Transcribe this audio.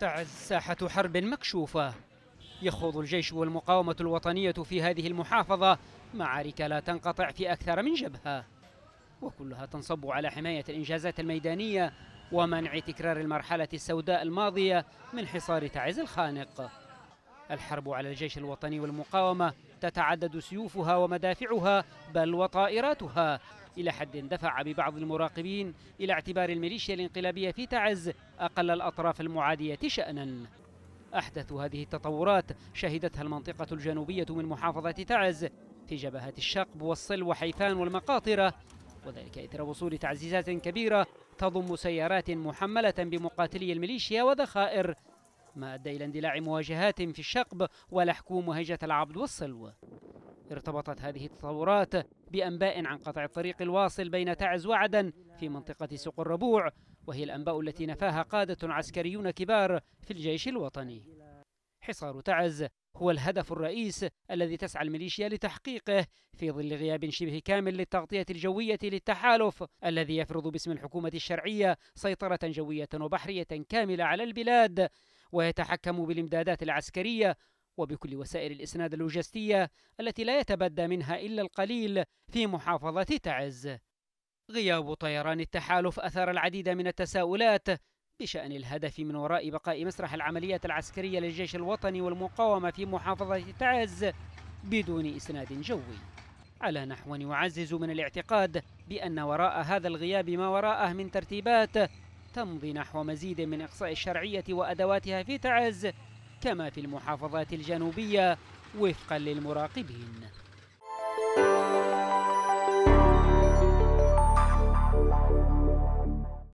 تعز ساحة حرب مكشوفة يخوض الجيش والمقاومة الوطنية في هذه المحافظة معارك لا تنقطع في أكثر من جبهة وكلها تنصب على حماية الإنجازات الميدانية ومنع تكرار المرحلة السوداء الماضية من حصار تعز الخانق الحرب على الجيش الوطني والمقاومة تتعدد سيوفها ومدافعها بل وطائراتها إلى حد دفع ببعض المراقبين إلى اعتبار الميليشيا الانقلابية في تعز أقل الأطراف المعادية شأنا أحدث هذه التطورات شهدتها المنطقة الجنوبية من محافظة تعز في جبهات الشقب والصل وحيفان والمقاطرة وذلك إثر وصول تعزيزات كبيرة تضم سيارات محملة بمقاتلي الميليشيا وذخائر ما أدى إلى اندلاع مواجهات في الشقب ولحكوم وهجة العبد والصلو ارتبطت هذه التطورات بأنباء عن قطع الطريق الواصل بين تعز وعدن في منطقة سوق الربوع وهي الأنباء التي نفاها قادة عسكريون كبار في الجيش الوطني حصار تعز هو الهدف الرئيس الذي تسعى الميليشيا لتحقيقه في ظل غياب شبه كامل للتغطية الجوية للتحالف الذي يفرض باسم الحكومة الشرعية سيطرة جوية وبحرية كاملة على البلاد ويتحكم بالإمدادات العسكرية وبكل وسائل الإسناد اللوجستية التي لا يتبدى منها إلا القليل في محافظة تعز غياب طيران التحالف أثار العديد من التساؤلات بشأن الهدف من وراء بقاء مسرح العمليات العسكرية للجيش الوطني والمقاومة في محافظة تعز بدون إسناد جوي على نحو يعزز من الاعتقاد بأن وراء هذا الغياب ما وراءه من ترتيبات تمضي نحو مزيد من إقصاء الشرعية وأدواتها في تعز كما في المحافظات الجنوبية وفقا للمراقبين